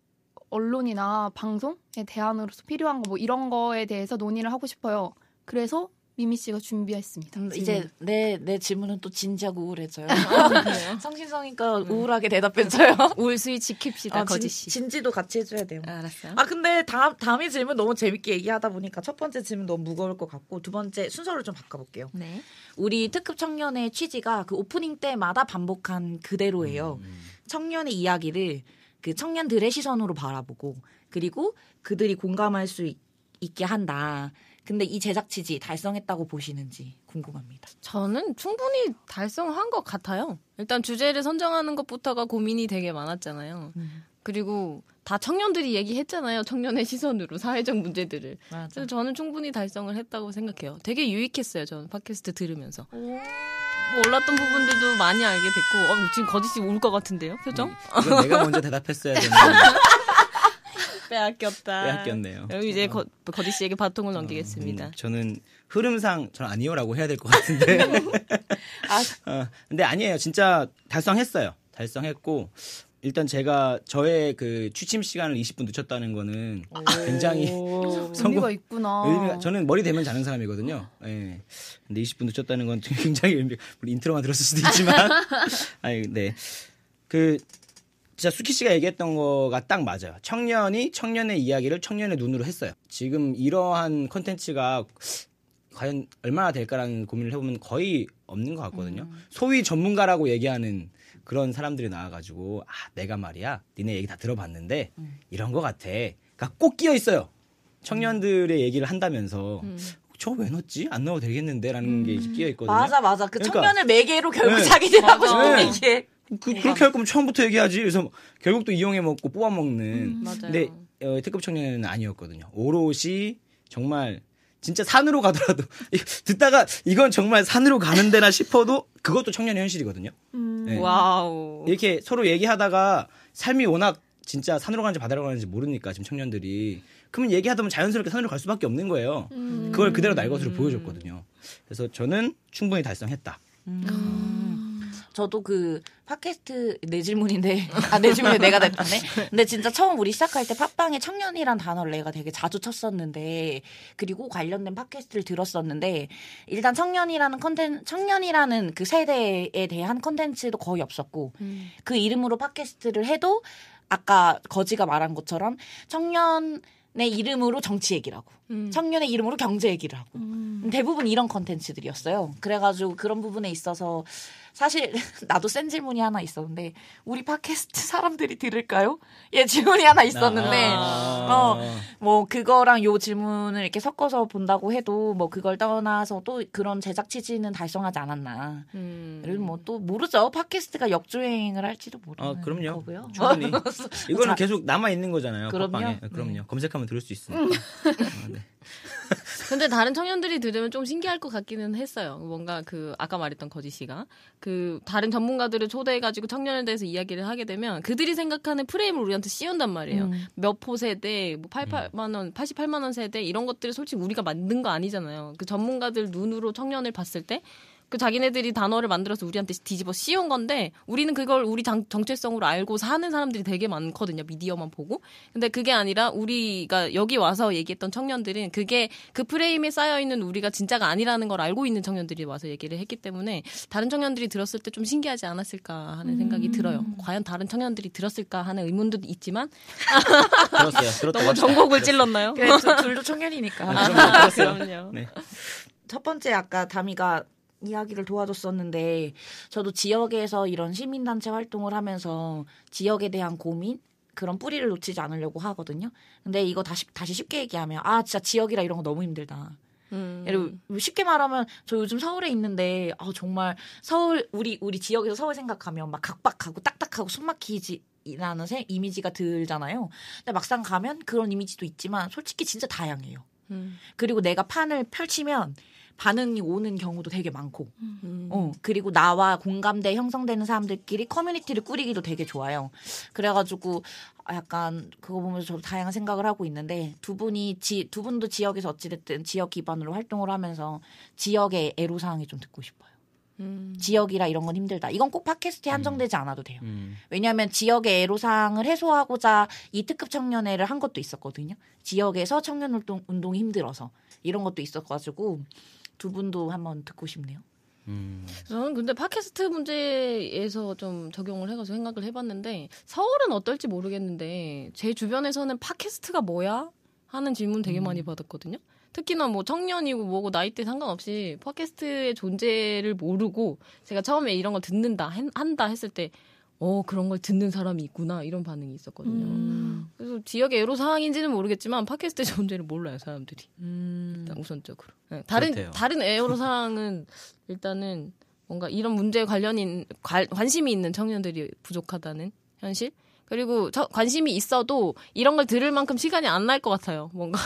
언론이나 방송에 대안으로서 필요한 거 뭐 이런 거에 대해서 논의를 하고 싶어요. 그래서 미미 씨가 준비했습니다. 음, 이제 내 내 질문은 또 진지하고 우울해져요. 아, 성신성이니까 우울하게 대답해줘요. 우울수위 지킵시다 아, 거지 씨. 진, 지도 같이 해줘야 돼요. 아, 알았어요. 아 근데 다음 다음이 질문 너무 재밌게 얘기하다 보니까 첫 번째 질문 너무 무거울 것 같고 두 번째 순서를 좀 바꿔볼게요. 네. 우리 특급 청년의 취지가 그 오프닝 때마다 반복한 그대로예요. 음. 음. 청년의 이야기를 그 청년들의 시선으로 바라보고 그리고 그들이 공감할 수 있, 있게 한다. 근데 이 제작 취지 달성했다고 보시는지 궁금합니다. 저는 충분히 달성한 것 같아요. 일단 주제를 선정하는 것부터가 고민이 되게 많았잖아요. 음. 그리고 다 청년들이 얘기했잖아요. 청년의 시선으로 사회적 문제들을. 맞아. 그래서 저는 충분히 달성을 했다고 생각해요. 되게 유익했어요. 저는 팟캐스트 들으면서. 뭐 올랐던 부분들도 많이 알게 됐고, 어, 지금 거짓이 올 것 같은데요? 표정? 음, 내가 먼저 대답했어야 되는데. 빼앗겼다. 빼앗겼네요. 그러분 이제 어. 거, 거디 씨에게 바통을 넘기겠습니다. 음, 저는 흐름상 전 아니요라고 해야 될 것 같은데. 아. 어, 근데 아니에요. 진짜 달성했어요. 달성했고 일단 제가 저의 그 취침 시간을 20분 늦췄다는 거는 굉장히 성공, 가 있구나. 의미가, 저는 머리 대면 자는 사람이거든요. 예. 네. 근데 20분 늦췄다는 건 굉장히 의미. 인트로만 들었을 수도 있지만, 아니 네. 그 진짜 수키 씨가 얘기했던 거가 딱 맞아요. 청년이 청년의 이야기를 청년의 눈으로 했어요. 지금 이러한 컨텐츠가 과연 얼마나 될까라는 고민을 해보면 거의 없는 것 같거든요. 음. 소위 전문가라고 얘기하는 그런 사람들이 나와가지고 아 내가 말이야 니네 얘기 다 들어봤는데 음. 이런 것 같아. 그러니까 꼭 끼어 있어요. 청년들의 음. 얘기를 한다면서 음. 저왜 넣었지? 안 넣어도 되겠는데라는 게 음. 끼어 있거든요. 맞아 맞아. 그 그러니까, 청년을 매개로 결국 네. 자기들 하고 싶은 네. 얘기에. 그, 네. 그렇게 할 거면 처음부터 얘기하지. 그래서 결국 또 이용해 먹고 뽑아 먹는. 음, 근데 어, 특급 청년은 아니었거든요. 오롯이 정말 진짜 산으로 가더라도 듣다가 이건 정말 산으로 가는 데나 싶어도 그것도 청년의 현실이거든요. 음, 네. 와우. 이렇게 서로 얘기하다가 삶이 워낙 진짜 산으로 가는지 바다로 가는지 모르니까 지금 청년들이 그러면 얘기하다 보면 자연스럽게 산으로 갈 수밖에 없는 거예요. 음. 그걸 그대로 날 것으로 보여줬거든요. 그래서 저는 충분히 달성했다. 음. 저도 그 팟캐스트 내 질문인데 아 내 질문에 내가 냈던데 근데 진짜 처음 우리 시작할 때 팟빵에 청년이란 단어를 내가 되게 자주 쳤었는데 그리고 관련된 팟캐스트를 들었었는데 일단 청년이라는 컨텐 청년이라는 그 세대에 대한 컨텐츠도 거의 없었고 음. 그 이름으로 팟캐스트를 해도 아까 거지가 말한 것처럼 청년 내 이름으로 정치 얘기를 하고 음. 청년의 이름으로 경제 얘기를 하고 음. 대부분 이런 컨텐츠들이었어요. 그래가지고 그런 부분에 있어서 사실 나도 센 질문이 하나 있었는데 우리 팟캐스트 사람들이 들을까요? 예 질문이 하나 있었는데 아~ 어뭐 그거랑 요 질문을 이렇게 섞어서 본다고 해도 뭐 그걸 떠나서 또 그런 제작 취지는 달성하지 않았나. 음. 뭐또 모르죠. 팟캐스트가 역주행을 할지도 모르는 아, 그럼요. 거고요. 충분히 이거는 자, 계속 남아 있는 거잖아요. 그럼요. 네. 그럼요. 검색하면 들을 수있습니다 음. 아, 네. 근데 다른 청년들이 들으면 좀 신기할 것 같기는 했어요. 뭔가 그 아까 말했던 거지 씨가 그 다른 전문가들을 초대해가지고 청년에 대해서 이야기를 하게 되면 그들이 생각하는 프레임을 우리한테 씌운단 말이에요. 음. 몇포 세대, 뭐 88만 원, 88만 원 세대 이런 것들을 솔직히 우리가 만든 거 아니잖아요. 그 전문가들 눈으로 청년을 봤을 때그 자기네들이 단어를 만들어서 우리한테 뒤집어 씌운 건데 우리는 그걸 우리 장, 정체성으로 알고 사는 사람들이 되게 많거든요. 미디어만 보고. 근데 그게 아니라 우리가 여기 와서 얘기했던 청년들은 그게 그 프레임에 쌓여 있는 우리가 진짜가 아니라는 걸 알고 있는 청년들이 와서 얘기를 했기 때문에 다른 청년들이 들었을 때 좀 신기하지 않았을까 하는 생각이 음. 들어요. 과연 다른 청년들이 들었을까 하는 의문도 있지만 들었어요. 너무 전곡을 찔렀나요? 그래, 둘도 청년이니까. 아, 그럼요. 네. 첫 번째 아까 다미가 이야기를 도와줬었는데 저도 지역에서 이런 시민단체 활동을 하면서 지역에 대한 고민 그런 뿌리를 놓치지 않으려고 하거든요. 근데 이거 다시 다시 쉽게 얘기하면 아 진짜 지역이라 이런 거 너무 힘들다. 음. 쉽게 말하면 저 요즘 서울에 있는데 아 정말 서울 우리 우리 지역에서 서울 생각하면 막 각박하고 딱딱하고 숨막히지 라는 이미지가 들잖아요. 근데 막상 가면 그런 이미지도 있지만 솔직히 진짜 다양해요. 음. 그리고 내가 판을 펼치면 반응이 오는 경우도 되게 많고, 음. 어, 그리고 나와 공감대 형성되는 사람들끼리 커뮤니티를 꾸리기도 되게 좋아요. 그래가지고 약간 그거 보면서 저도 다양한 생각을 하고 있는데 두 분이 지, 두 분도 지역에서 어찌됐든 지역 기반으로 활동을 하면서 지역의 애로사항이 좀 듣고 싶어요. 지역이라 이런 건 힘들다. 이건 꼭 팟캐스트에 음. 한정되지 않아도 돼요. 음. 왜냐하면 지역의 애로사항을 해소하고자 이 특급 청년회를 한 것도 있었거든요. 지역에서 청년 운동, 운동이 힘들어서 이런 것도 있어가지고 두 분도 한번 듣고 싶네요. 음. 저는 근데 팟캐스트 문제에서 좀 적용을 해가지고 생각을 해봤는데 서울은 어떨지 모르겠는데 제 주변에서는 팟캐스트가 뭐야 하는 질문 되게 음. 많이 받았거든요. 특히나 뭐 청년이고 뭐고 나이대 상관없이 팟캐스트의 존재를 모르고 제가 처음에 이런 걸 듣는다 한다 했을 때 어, 그런 걸 듣는 사람이 있구나, 이런 반응이 있었거든요. 음. 그래서 지역의 애로 사항인지는 모르겠지만, 팟캐스트의 존재를 몰라요, 사람들이. 음. 일단 우선적으로. 네, 다른, 그대요 다른 애로 사항은 일단은 뭔가 이런 문제 관련인, 관, 관심이 있는 청년들이 부족하다는 현실? 그리고 저, 관심이 있어도 이런 걸 들을 만큼 시간이 안 날 것 같아요. 뭔가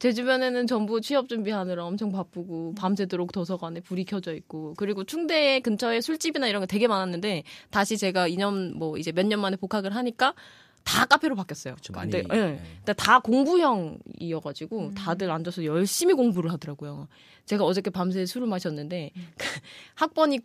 제 주변에는 전부 취업 준비하느라 엄청 바쁘고 밤새도록 도서관에 불이 켜져 있고 그리고 충대 근처에 술집이나 이런 게 되게 많았는데 다시 제가 2년 뭐 이제 몇 년 만에 복학을 하니까 다 카페로 바뀌었어요. 그쵸, 근데, 많이, 예. 예. 근데 다 공부형이어가지고 음. 다들 앉아서 열심히 공부를 하더라고요. 제가 어저께 밤새 술을 마셨는데 음. 학번이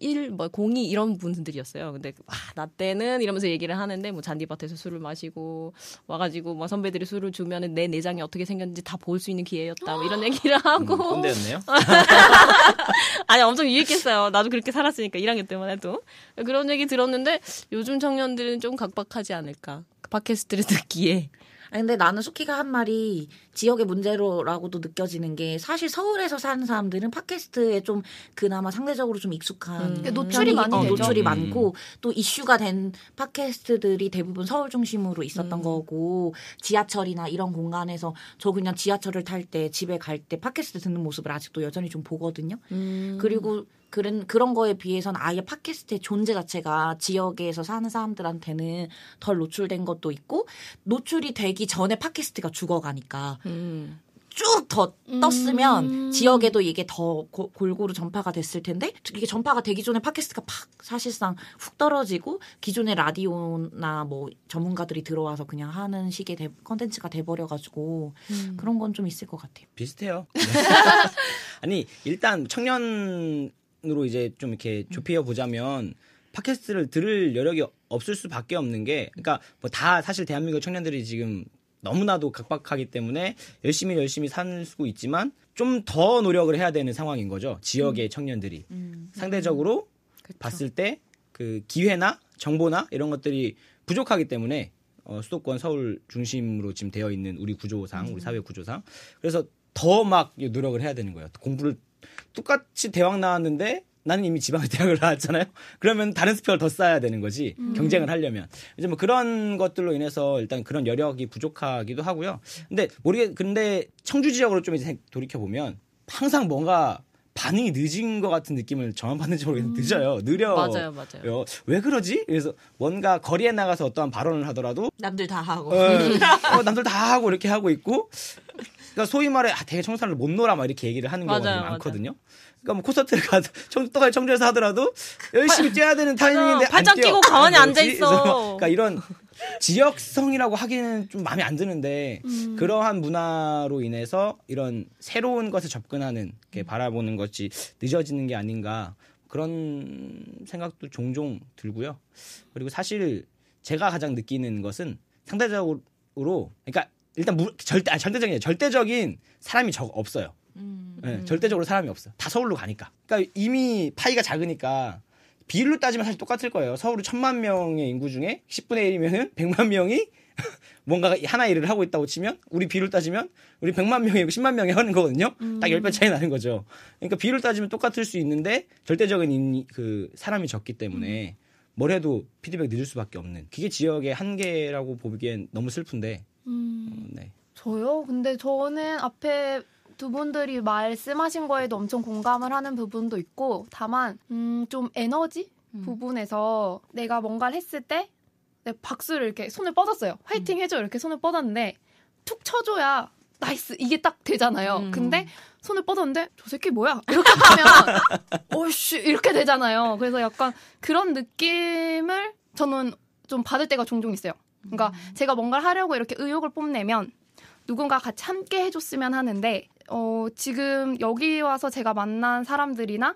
01, 뭐 02 이런 분들이었어요. 근데 아, 나 때는 이러면서 얘기를 하는데 뭐 잔디밭에서 술을 마시고 와가지고 뭐 선배들이 술을 주면은 내 내장이 어떻게 생겼는지 다 볼 수 있는 기회였다 뭐 이런 얘기를 하고. 음, 대였네요 아니 엄청 유익했어요. 나도 그렇게 살았으니까 1학년 때만 해도 그런 얘기 들었는데 요즘 청년들은 좀 각박하지 않을까. 그러니까 그 팟캐스트를 듣기에 아니, 근데 나는 수키가 한 말이 지역의 문제로라고도 느껴지는 게 사실 서울에서 사는 사람들은 팟캐스트에 좀 그나마 상대적으로 좀 익숙한 음. 그러니까 노출이 많이 어, 노출이 음. 많고 또 이슈가 된 팟캐스트들이 대부분 서울 중심으로 있었던 음. 거고 지하철이나 이런 공간에서 저 그냥 지하철을 탈 때 집에 갈 때 팟캐스트 듣는 모습을 아직도 여전히 좀 보거든요. 음. 그리고 그런 그런 거에 비해선 아예 팟캐스트의 존재 자체가 지역에서 사는 사람들한테는 덜 노출된 것도 있고 노출이 되기 전에 팟캐스트가 죽어가니까 음. 쭉더 떴으면 음. 지역에도 이게 더 고, 골고루 전파가 됐을 텐데 이게 전파가 되기 전에 팟캐스트가 팍 사실상 훅 떨어지고 기존의 라디오나 뭐 전문가들이 들어와서 그냥 하는 식의 데, 컨텐츠가 돼버려가지고 음. 그런 건 좀 있을 것 같아요. 비슷해요. 아니 일단 청년 으로 이제 좀 이렇게 좁혀 보자면 팟캐스트를 들을 여력이 없을 수밖에 없는 게 그러니까 뭐 다 사실 대한민국 청년들이 지금 너무나도 각박하기 때문에 열심히 열심히 살고 있지만 좀 더 노력을 해야 되는 상황인 거죠 지역의 음. 청년들이 음. 음. 상대적으로 음. 봤을 때 그 기회나 정보나 이런 것들이 부족하기 때문에 어, 수도권 서울 중심으로 지금 되어 있는 우리 구조상 우리 음. 사회 구조상 그래서 더 막 노력을 해야 되는 거예요 공부를 똑같이 대학 나왔는데 나는 이미 지방의 대학을 나왔잖아요. 그러면 다른 스펠을더 쌓아야 되는 거지. 음. 경쟁을 하려면. 이제 뭐 그런 것들로 인해서 일단 그런 여력이 부족하기도 하고요. 근데 모르게 근데 청주 지역으로 좀 이제 돌이켜 보면 항상 뭔가 반응이 늦은 것 같은 느낌을 저만 받는지 모르겠는데 음. 늦어요. 느려. 맞아요, 맞아요. 어, 왜 그러지? 그래서 뭔가 거리에 나가서 어떠한 발언을 하더라도 남들 다 하고, 어, 어, 남들 다 하고 이렇게 하고 있고. 그러니까 소위 말해 아, 되게 청소년을 못 놀아 막 이렇게 얘기를 하는 경우가 맞아요, 많거든요. 맞아요. 그니까뭐 콘서트를 가도 청떡할 청주에서 하더라도 열심히 뛰어야 되는 타이밍인데 발짝 뛰고 가만히 앉아 있어. 그러니까 이런 지역성이라고 하기는 좀 마음에 안 드는데 음. 그러한 문화로 인해서 이런 새로운 것에 접근하는 게 음. 바라보는 것이 늦어지는 게 아닌가 그런 생각도 종종 들고요. 그리고 사실 제가 가장 느끼는 것은 상대적으로 그러니까 일단 무, 절대 아니, 절대적인 절대적인 사람이 적 없어요. 음. 네, 절대적으로 사람이 없어. 요다 서울로 가니까. 그러니까 이미 파이가 작으니까 비율로 따지면 사실 똑같을 거예요. 서울이 천만 명의 인구 중에 10분의 1이면은 100만 명이 뭔가 하나 일을 하고 있다고 치면 우리 비율 따지면 우리 100만 명이고 10만 명이 하는 거거든요. 음. 딱 10배 차이 나는 거죠. 그러니까 비율 따지면 똑같을 수 있는데 절대적인 인, 그 사람이 적기 때문에 음. 뭘 해도 피드백 늦을 수밖에 없는 그게 지역의 한계라고 보기엔 너무 슬픈데. 음. 어, 네. 저요? 근데 저는 앞에 두 분들이 말씀하신 거에도 엄청 공감을 하는 부분도 있고 다만 음, 좀 에너지 음. 부분에서 내가 뭔가를 했을 때 박수를 이렇게 손을 뻗었어요. 화이팅 음. 해줘 이렇게 손을 뻗었는데 툭 쳐줘야 나이스 이게 딱 되잖아요. 음. 근데 손을 뻗었는데 저 새끼 뭐야 이렇게 하면 어이씨 이렇게 되잖아요. 그래서 약간 그런 느낌을 저는 좀 받을 때가 종종 있어요. 그러니까 음. 제가 뭔가를 하려고 이렇게 의욕을 뽐내면 누군가 같이 함께 해줬으면 하는데 어, 지금 여기 와서 제가 만난 사람들이나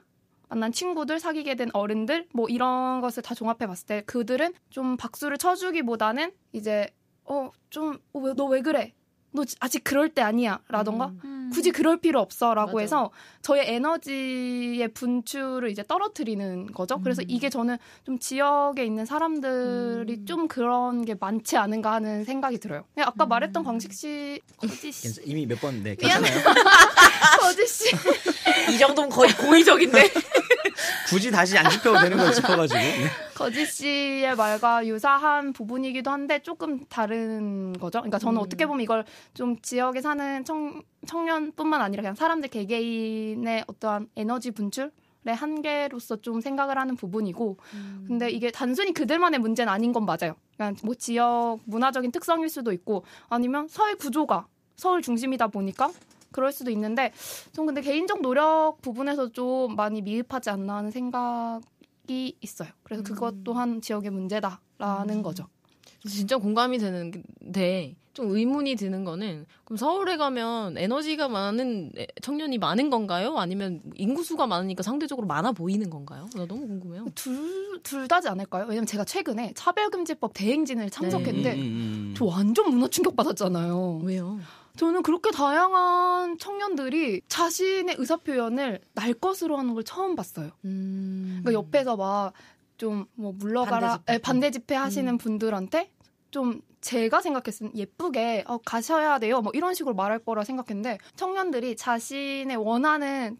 만난 친구들, 사귀게 된 어른들, 뭐 이런 것을 다 종합해 봤을 때 그들은 좀 박수를 쳐주기보다는 이제 어, 좀, 어, 너왜 그래? 너 아직 그럴 때 아니야 라던가 음. 음. 굳이 그럴 필요 없어 라고 맞아. 해서 저의 에너지의 분출을 이제 떨어뜨리는 거죠. 음. 그래서 이게 저는 좀 지역에 있는 사람들이 음. 좀 그런 게 많지 않은가 하는 생각이 들어요. 아까 말했던 음. 광식 씨씨 이미 몇번 네, 괜찮아요. 거지 씨이 정도면 거의 고의적인데 굳이 다시 안 지켜도 되는 걸 싶어가지고. 네. 거지 씨의 말과 유사한 부분이기도 한데 조금 다른 거죠. 그러니까 저는 음. 어떻게 보면 이걸 좀 지역에 사는 청, 청년뿐만 아니라 그냥 사람들 개개인의 어떠한 에너지 분출? 의 한계로서 좀 생각을 하는 부분이고, 음. 근데 이게 단순히 그들만의 문제는 아닌 건 맞아요. 그냥 그러니까 뭐 지역 문화적인 특성일 수도 있고, 아니면 서울 구조가 서울 중심이다 보니까 그럴 수도 있는데 좀 근데 개인적 노력 부분에서 좀 많이 미흡하지 않나 하는 생각이 있어요. 그래서 음. 그것 또한 지역의 문제다라는 음. 거죠. 진짜 공감이 되는데 좀 의문이 드는 거는 그럼 서울에 가면 에너지가 많은 청년이 많은 건가요? 아니면 인구수가 많으니까 상대적으로 많아 보이는 건가요? 나 너무 궁금해요. 둘, 둘 다지 않을까요? 왜냐면 제가 최근에 차별금지법 대행진을 참석했는데 네. 음, 음, 저 완전 문화 충격 받았잖아요. 왜요? 저는 그렇게 다양한 청년들이 자신의 의사 표현을 날 것으로 하는 걸 처음 봤어요. 음. 그러니까 옆에서 막 좀 뭐 물러가라 반대 집회, 에, 예, 반대 집회 음. 하시는 음. 분들한테 좀 제가 생각했을 때 예쁘게 어, 가셔야 돼요. 뭐 이런 식으로 말할 거라 생각했는데 청년들이 자신의 원하는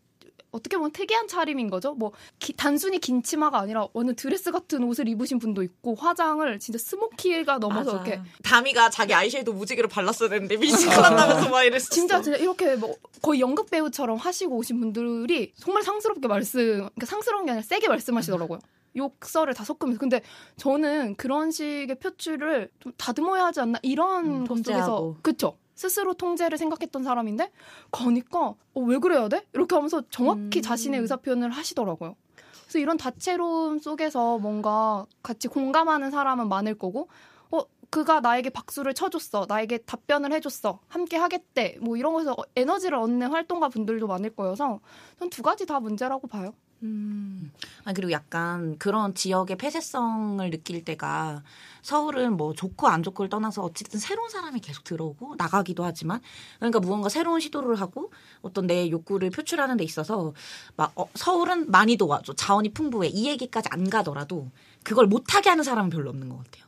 어떻게 보면 특이한 차림인 거죠. 뭐 기, 단순히 긴 치마가 아니라 어느 드레스 같은 옷을 입으신 분도 있고 화장을 진짜 스모키가 넘어서 맞아. 이렇게 다미가 자기 아이섀도 무지개로 발랐어야 되는데 미치겠다면서 막 이랬어. 진짜 진짜 이렇게 뭐 거의 연극 배우처럼 하시고 오신 분들이 정말 상스럽게 말씀 그러니까 상스러운 게 아니라 세게 말씀하시더라고요. 욕설을 다 섞으면서 근데 저는 그런 식의 표출을 좀 다듬어야 하지 않나 이런 음, 것 속에서 그쵸 스스로 통제를 생각했던 사람인데 거니까 어, 왜 그래야 돼? 이렇게 하면서 정확히 음. 자신의 의사 표현을 하시더라고요. 그래서 이런 다채로움 속에서 뭔가 같이 공감하는 사람은 많을 거고 어 그가 나에게 박수를 쳐줬어 나에게 답변을 해줬어 함께 하겠대 뭐 이런 거에서 어, 에너지를 얻는 활동가 분들도 많을 거여서 전 두 가지 다 문제라고 봐요. 음. 아, 그리고 약간 그런 지역의 폐쇄성을 느낄 때가 서울은 뭐 좋고 안 좋고를 떠나서 어쨌든 새로운 사람이 계속 들어오고 나가기도 하지만 그러니까 무언가 새로운 시도를 하고 어떤 내 욕구를 표출하는 데 있어서 막 어, 서울은 많이 도와줘. 자원이 풍부해. 이 얘기까지 안 가더라도 그걸 못하게 하는 사람은 별로 없는 것 같아요.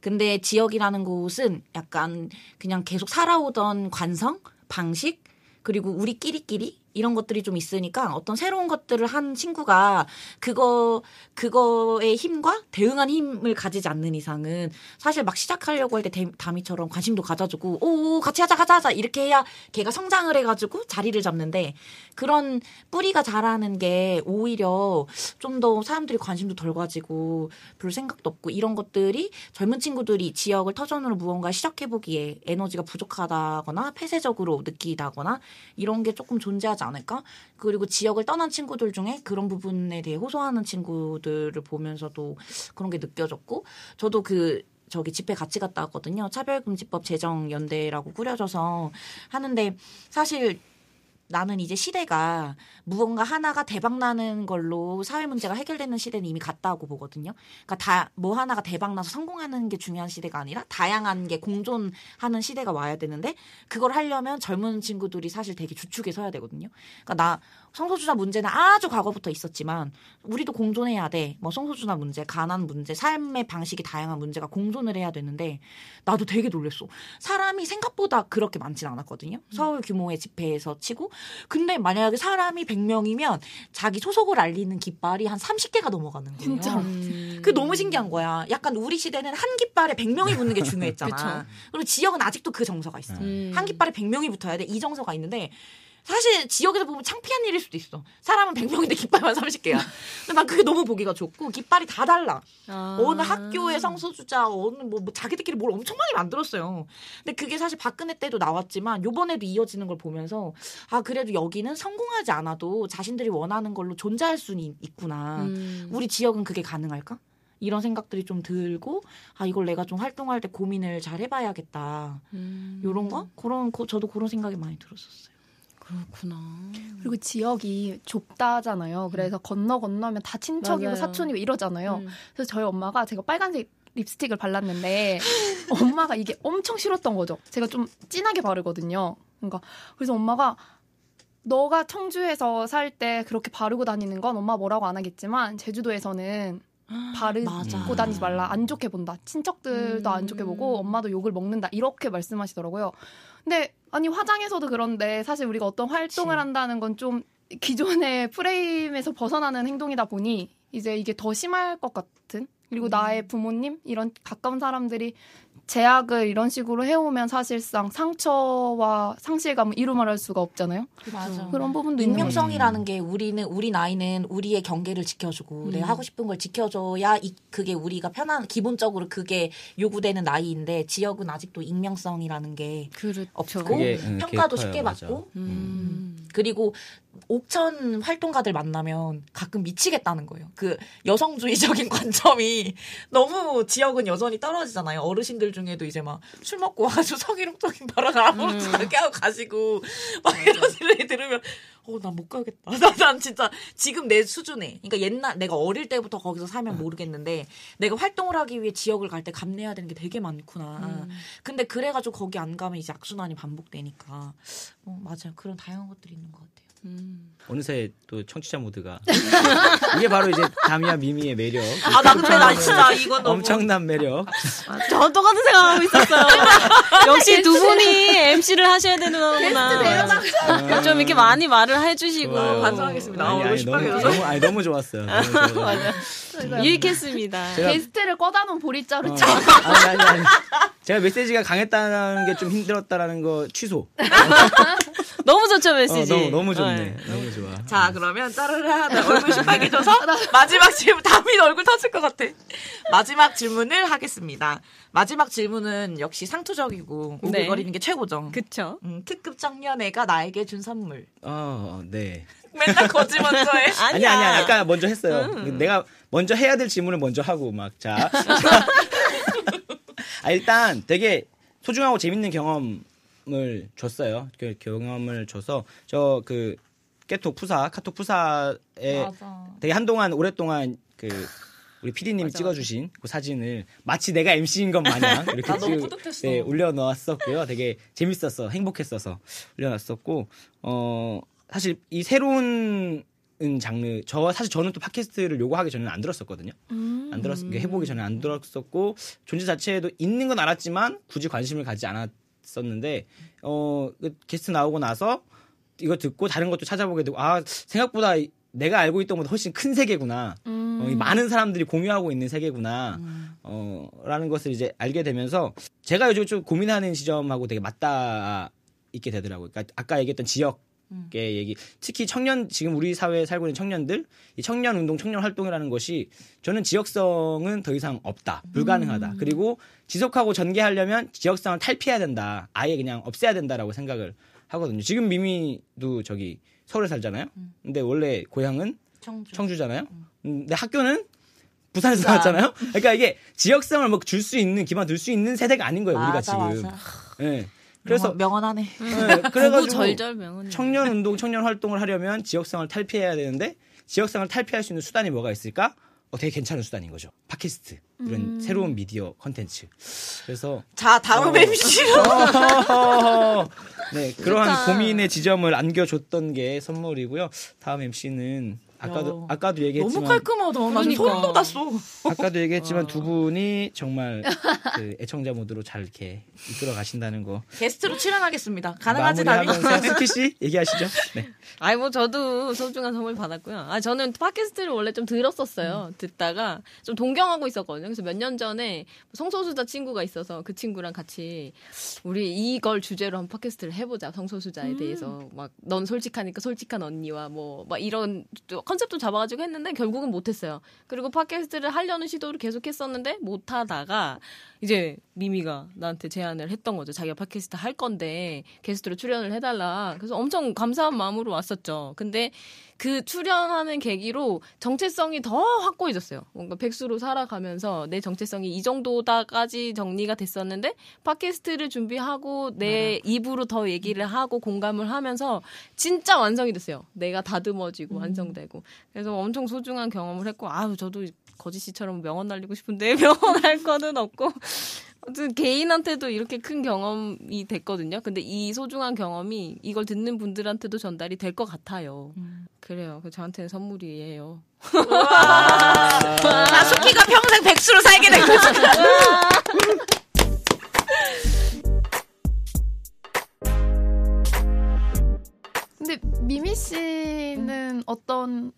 근데 지역이라는 곳은 약간 그냥 계속 살아오던 관성, 방식, 그리고 우리끼리끼리 이런 것들이 좀 있으니까 어떤 새로운 것들을 한 친구가 그거 그거의 힘과 대응한 힘을 가지지 않는 이상은 사실 막 시작하려고 할 때 다미처럼 관심도 가져주고 오 같이 하자 가자 하자 이렇게 해야 걔가 성장을 해가지고 자리를 잡는데 그런 뿌리가 자라는 게 오히려 좀 더 사람들이 관심도 덜 가지고 별 생각도 없고 이런 것들이 젊은 친구들이 지역을 터전으로 무언가 시작해 보기에 에너지가 부족하다거나 폐쇄적으로 느끼다거나 이런 게 조금 존재하지 않. 않을까? 그리고 지역을 떠난 친구들 중에 그런 부분에 대해 호소하는 친구들을 보면서도 그런 게 느껴졌고 저도 그 저기 집회 같이 갔다 왔거든요. 차별금지법 제정연대라고 꾸려져서 하는데 사실 나는 이제 시대가 무언가 하나가 대박 나는 걸로 사회 문제가 해결되는 시대는 이미 갔다고 보거든요. 그러니까 다 뭐 하나가 대박 나서 성공하는 게 중요한 시대가 아니라 다양한 게 공존하는 시대가 와야 되는데 그걸 하려면 젊은 친구들이 사실 되게 주축에 서야 되거든요. 그러니까 나 성소수자 문제는 아주 과거부터 있었지만 우리도 공존해야 돼. 뭐 성소수자 문제, 가난 문제, 삶의 방식이 다양한 문제가 공존을 해야 되는데 나도 되게 놀랬어. 사람이 생각보다 그렇게 많진 않았거든요. 음. 서울 규모의 집회에서 치고 근데 만약에 사람이 100명이면 자기 소속을 알리는 깃발이 한 30개가 넘어가는 거예요. 진짜. 음. 그 너무 신기한 거야. 약간 우리 시대는 한 깃발에 100명이 붙는 게 중요했잖아. 그리고 지역은 아직도 그 정서가 있어. 음. 한 깃발에 100명이 붙어야 돼. 이 정서가 있는데 사실 지역에서 보면 창피한 일일 수도 있어. 사람은 100명인데 깃발만 30개야. 근데 난 그게 너무 보기가 좋고 깃발이 다 달라. 아. 어느 학교의 성소수자 어느 뭐, 뭐, 자기들끼리 뭘 엄청 많이 만들었어요. 근데 그게 사실 박근혜 때도 나왔지만 요번에도 이어지는 걸 보면서 아 그래도 여기는 성공하지 않아도 자신들이 원하는 걸로 존재할 수는 있구나. 음. 우리 지역은 그게 가능할까? 이런 생각들이 좀 들고 아 이걸 내가 좀 활동할 때 고민을 잘 해봐야겠다 음. 이런 거 그런 고, 저도 그런 생각이 많이 들었었어요. 그렇구나. 그리고 지역이 좁다잖아요. 그래서 음. 건너 건너면 다 친척이고 맞아요. 사촌이고 이러잖아요. 음. 그래서 저희 엄마가 제가 빨간색 립스틱을 발랐는데 엄마가 이게 엄청 싫었던 거죠. 제가 좀 진하게 바르거든요. 그러니까 그래서 엄마가 너가 청주에서 살 때 그렇게 바르고 다니는 건 엄마 뭐라고 안 하겠지만 제주도에서는 아, 바르고 다니지 말라 안 좋게 본다 친척들도 음. 안 좋게 보고 음. 엄마도 욕을 먹는다 이렇게 말씀하시더라고요. 근데 아니 화장에서도 그런데 사실 우리가 어떤 활동을 그치. 한다는 건 좀 기존의 프레임에서 벗어나는 행동이다 보니 이제 이게 더 심할 것 같은 그리고 음. 나의 부모님 이런 가까운 사람들이 제약을 이런 식으로 해오면 사실상 상처와 상실감을 이루 말할 수가 없잖아요. 맞아. 그런 부분도 익명성이라는 게 우리는 우리 나이는 우리의 경계를 지켜주고 음. 내가 하고 싶은 걸 지켜줘야 이, 그게 우리가 편한 기본적으로 그게 요구되는 나이인데 지역은 아직도 익명성이라는 게 그렇죠. 없고 음, 평가도 쉽게 맞아. 받고 음. 음. 그리고 옥천 활동가들 만나면 가끔 미치겠다는 거예요. 그 여성주의적인 관점이 너무 지역은 여전히 떨어지잖아요. 어르신들 중에도 이제 막 술 먹고 아주 지고 성희롱적인 발언 아무렇지 음. 않게 하고 가시고 막 이런 소리 들으면 어난 못 가겠다. 난, 난 진짜 지금 내 수준에 그러니까 옛날 내가 어릴 때부터 거기서 살면 음. 모르겠는데 내가 활동을 하기 위해 지역을 갈 때 감내해야 되는 게 되게 많구나. 음. 근데 그래가지고 거기 안 가면 이제 악순환이 반복되니까 어, 맞아요. 그런 다양한 것들이 있는 것 같아요. 음. 어느새 또 청취자 모드가 이게 바로 이제 담이야 미미의 매력. 아, 나 근데 나 진짜 이거 너무 엄청난 매력. 아, 저 똑같은 생각하고 있었어요. 역시 아, 두 아, 분이 MC를 하셔야 되는구나. 좀 이렇게 많이 말을 해주시고 반성하겠습니다. 아니, 아니, 너무, 너무, 아니, 너무 좋았어요. 유익했습니다. 게스트를 꺼다 놓은 보리자루. 어, 아니, 아니, 아니. 제가 메시지가 강했다는 게 좀 힘들었다라는 거 취소. 너무 좋죠 메시지. 어, 너무, 너무 좋네. 어, 너무 좋아. 자 음. 그러면 짜르르 나 얼굴 심박해져서 마지막 질문 담이 얼굴 터질 것 같아. 마지막 질문을 하겠습니다. 마지막 질문은 역시 상투적이고 오글거리는 네. 게 최고죠. 그쵸. 음, 특급 청년애가 나에게 준 선물. 어, 네. 맨날 거짓말저 해. 아니, 아니 아니, 아니, 아까 먼저 했어요. 음. 내가 먼저 해야 될 질문을 먼저 하고, 막, 자. 아, 일단 되게 소중하고 재밌는 경험 경험을 줬어요. 그 경험을 줘서 저 그 깨톡 푸사 카톡 푸사에 되게 한동안 오랫동안 그 우리 피디님이 찍어주신 그 사진을 마치 내가 MC인 것 마냥 이렇게 찍, 네, 올려놓았었고요. 되게 재밌었어, 행복했어서 올려놨었고 어 사실 이 새로운 장르 저 사실 저는 또 팟캐스트를 요구하기 전에는 안 들었었거든요. 음. 안 들었 해보기 전에 안 들었었고 존재 자체에도 있는 건 알았지만 굳이 관심을 가지 않았. 있었는데 어 그 게스트 나오고 나서 이거 듣고 다른 것도 찾아보게 되고 아 생각보다 내가 알고 있던 것보다 훨씬 큰 세계구나. 어, 음. 어, 많은 사람들이 공유하고 있는 세계구나. 음. 어, 라는 것을 이제 알게 되면서 제가 요즘 좀 고민하는 지점하고 되게 맞다 있게 되더라고요. 그러니까 아까 얘기했던 지역 음. 게 얘기 특히 청년 지금 우리 사회에 살고 있는 청년들 이 청년 운동 청년 활동이라는 것이 저는 지역성은 더 이상 없다 음. 불가능하다 음. 그리고 지속하고 전개하려면 지역성을 탈피해야 된다 아예 그냥 없애야 된다라고 생각을 하거든요 지금 미미도 저기 서울에 살잖아요 음. 근데 원래 고향은 청주. 잖아요 근데 학교는 부산에서 부산. 나왔잖아요 그러니까 이게 지역성을 뭐 줄 수 있는 기반 둘수 있는 세대가 아닌 거예요 우리가 지금 예. 그래서 명언, 하네 네, 그래가지고 청년 운동, 청년 활동을 하려면 지역성을 탈피해야 되는데 지역성을 탈피할 수 있는 수단이 뭐가 있을까? 어, 되게 괜찮은 수단인 거죠. 팟캐스트 이런 음. 새로운 미디어 컨텐츠. 그래서 자 다음 어, MC로 어, 네 그러한 고민의 지점을 안겨줬던 게 선물이고요. 다음 MC는 아까도 야, 아까도 얘기했지만 너무 깔끔하다. 나 그러니까. 소름 돋았어. 아까도 얘기했지만 어. 두 분이 정말 그 애청자 모드로 잘 이렇게 이끌어 가신다는 거. 게스트로 출연하겠습니다. 가능하지 않으면 스키 씨 얘기하시죠. 네. 아니 뭐 저도 소중한 선물 받았고요. 아 저는 팟캐스트를 원래 좀 들었었어요. 음. 듣다가 좀 동경하고 있었거든요. 그래서 몇 년 전에 성소수자 친구가 있어서 그 친구랑 같이 우리 이걸 주제로 한 팟캐스트를 해보자. 성소수자에 음. 대해서 막 넌 솔직하니까 솔직한 언니와 뭐 막 이런 컨셉도 잡아가지고 했는데 결국은 못했어요. 그리고 팟캐스트를 하려는 시도를 계속 했었는데 못하다가 이제 미미가 나한테 제안을 했던 거죠. 자기가 팟캐스트 할 건데 게스트로 출연을 해달라. 그래서 엄청 감사한 마음으로 왔었죠. 근데 그 출연하는 계기로 정체성이 더 확고해졌어요. 뭔가 백수로 살아가면서 내 정체성이 이 정도다까지 정리가 됐었는데 팟캐스트를 준비하고 내 입으로 더 얘기를 하고 공감을 하면서 진짜 완성이 됐어요. 내가 다듬어지고 음. 완성되고. 그래서 엄청 소중한 경험을 했고 아우 저도 거짓 씨처럼 명언 날리고 싶은데 명언 할 거는 없고 아무튼 개인한테도 이렇게 큰 경험이 됐거든요. 근데 이 소중한 경험이 이걸 듣는 분들한테도 전달이 될 것 같아요. 음. 그래요. 그 저한테는 선물이에요. 나숙희가 평생 백수로 살게 될 거지. 근데 미미 씨는 음. 어떤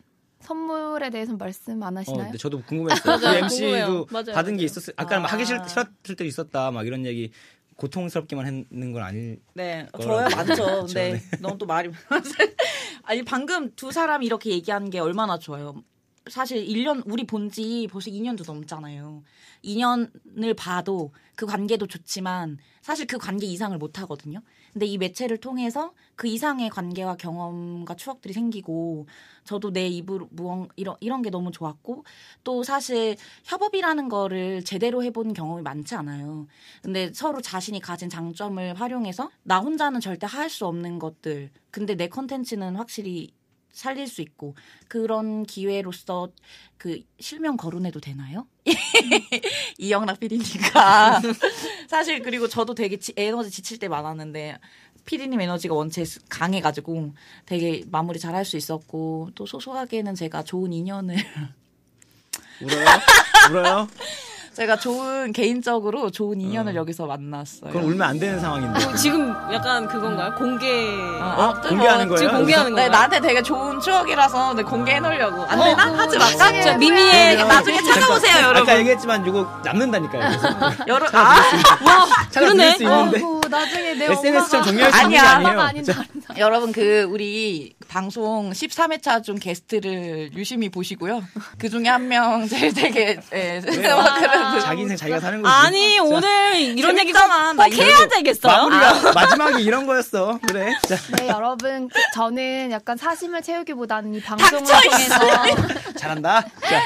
선물에 대해서 말씀 안 어, 하시나요? 어, 근데 저도 궁금했어요. 맞아요, 그 MC도 맞아요, 받은 게 있었어요. 아까 아. 하기 싫, 아. 싫었을 때 있었다 막 이런 얘기 고통스럽기만 했는 건 아닐. 네, 저야 맞죠. 근데 네. 너무 네. 또 말이 아니 방금 두 사람이 렇게얘기한게 얼마나 좋아요. 사실 1년 우리 본 지 벌써 2년도 넘잖아요. 2년을 봐도 그 관계도 좋지만 사실 그 관계 이상을 못 하거든요. 근데 이 매체를 통해서 그 이상의 관계와 경험과 추억들이 생기고 저도 내 입으로 무언 이런 이런 게 너무 좋았고 또 사실 협업이라는 거를 제대로 해본 경험이 많지 않아요. 근데 서로 자신이 가진 장점을 활용해서 나 혼자는 절대 할 수 없는 것들 근데 내 컨텐츠는 확실히 살릴 수 있고 그런 기회로서 그 실명 거론해도 되나요? 이영락 PD님과 사실 그리고 저도 되게 지, 에너지 지칠 때 많았는데 PD님 에너지가 원체 강해가지고 되게 마무리 잘할 수 있었고 또 소소하게는 제가 좋은 인연을 울어요? 울어요? 제가 좋은 개인적으로 좋은 인연을 음. 여기서 만났어요. 그럼 울면 안 되는 상황인데. 어, 지금 약간 그건가요? 공개. 아, 어, 어? 공개하는 뭐 거예요? 지금 공개하는 거예요? 네, 나한테 되게 좋은 추억이라서 네, 공개해놓으려고. 안 되나? 어, 어, 하지 마. 까 진짜 네, 미미의 나중에 찾아보세요, 여러분. 아까 얘기했지만 이거 남는다니까요. 여러 분 아, 와, 그러네. 수 있는데. 나중에 내 SNS처럼 정리할 수 있는 게 아니에요. 아닌 여러분 그 우리 방송 13회차 좀 게스트를 유심히 보시고요. 그 중에 한 명 제일 되게 예, 아, 자기 인생 자기가 사는 거지. 아니 오늘 이런 얘기가 꼭 해야 되겠어요. 마무리가 아. 마지막이 이런 거였어. 그래. 자. 네 여러분 저는 약간 사심을 채우기보다는 이 방송을 통해서 잘한다. 자.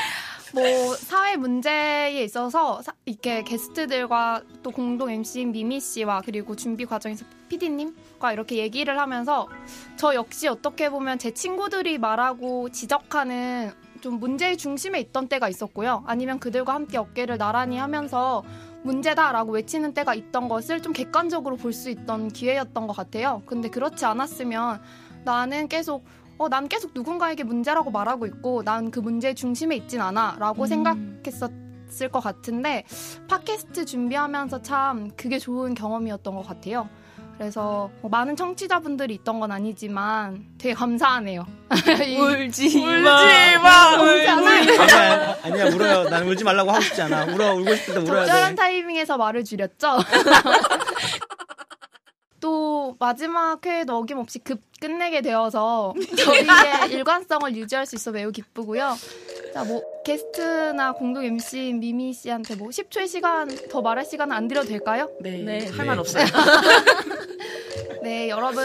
뭐 사회 문제에 있어서 사, 이렇게 게스트들과 또 공동 MC인 미미 씨와 그리고 준비 과정에서 PD님과 이렇게 얘기를 하면서 저 역시 어떻게 보면 제 친구들이 말하고 지적하는 좀 문제의 중심에 있던 때가 있었고요. 아니면 그들과 함께 어깨를 나란히 하면서 문제다라고 외치는 때가 있던 것을 좀 객관적으로 볼 수 있던 기회였던 것 같아요. 근데 그렇지 않았으면 나는 계속 어, 난 계속 누군가에게 문제라고 말하고 있고 난 그 문제의 중심에 있진 않아 라고 음. 생각했었을 것 같은데 팟캐스트 준비하면서 참 그게 좋은 경험이었던 것 같아요. 그래서 뭐 많은 청취자분들이 있던 건 아니지만 되게 감사하네요. 울지 마. 울지 마. 울지 않아. 아니야, 울어요. 난 울지 말라고 하고 싶지 않아. 울어, 울고 싶을 때 울어야 적절한 돼. 적절한 타이밍에서 말을 줄였죠. 마지막 회에도 어김없이 급 끝내게 되어서 저희의 일관성을 유지할 수 있어 매우 기쁘고요. 자, 뭐 게스트나 공동 MC 미미 씨한테 뭐 10초의 시간 더 말할 시간은 안 드려도 될까요? 네. 네. 할말 네. 없어요. 네, 여러분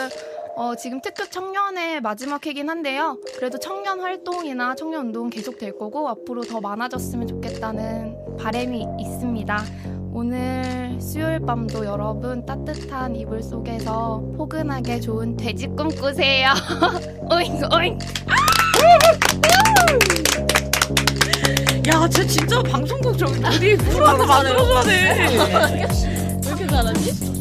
어, 지금 특급 청년의 마지막 회긴 한데요. 그래도 청년 활동이나 청년 운동은 계속 될 거고 앞으로 더 많아졌으면 좋겠다는 바람이 있습니다. 오늘 수요일 밤도 여러분 따뜻한 이불 속에서 포근하게 좋은 돼지 꿈꾸세요. 오잉 오잉. 야, 쟤 진짜 방송국 저기 우리 프로 서나 만들어줘야 돼. 왜 이렇게 잘하지?